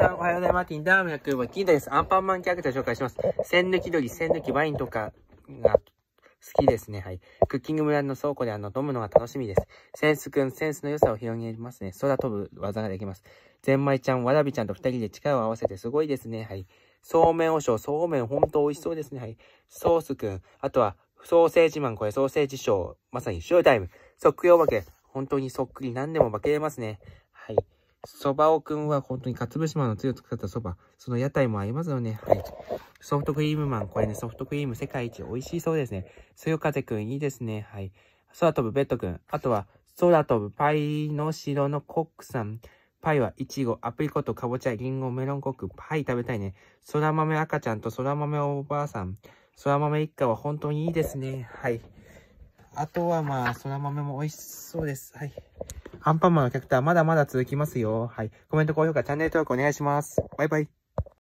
さん、おはようございます。ティンダーム役は、キ番、金です。アンパンマンキャラクター紹介します。線抜き鳥、線抜きワインとかが好きですね。はい。クッキング村の倉庫であの、飲むのが楽しみです。センスくん、センスの良さを広げますね。空飛ぶ技ができます。ゼンマイちゃん、わらびちゃんと二人で力を合わせてすごいですね。はい。そうめんおしょう、そうめんほんと美味しそうですね。はい。ソースくん、あとは、ソーセージマン、これソーセージショー、まさにショータイム。即興お化け、本当にそっくり何でも化けれますね。はい。そばおくんは本当にかつぶしまのつゆを使ったそば。その屋台もありますよね。はい。ソフトクリームマン。これね、ソフトクリーム世界一美味しいそうですね。そよ風くん、いいですね。はい。空飛ぶベッドくん。あとは、空飛ぶパイの城のコックさん。パイはイチゴ、アプリコット、かぼちゃ、リンゴ、メロンコック。パイ食べたいね。空豆赤ちゃんと空豆おばあさん。空豆一家は本当にいいですね。はい。あとはまあ、空豆も美味しそうです。はい。アンパンマンのキャラクターまだまだ続きますよ。はい。コメント、高評価、チャンネル登録お願いします。バイバイ。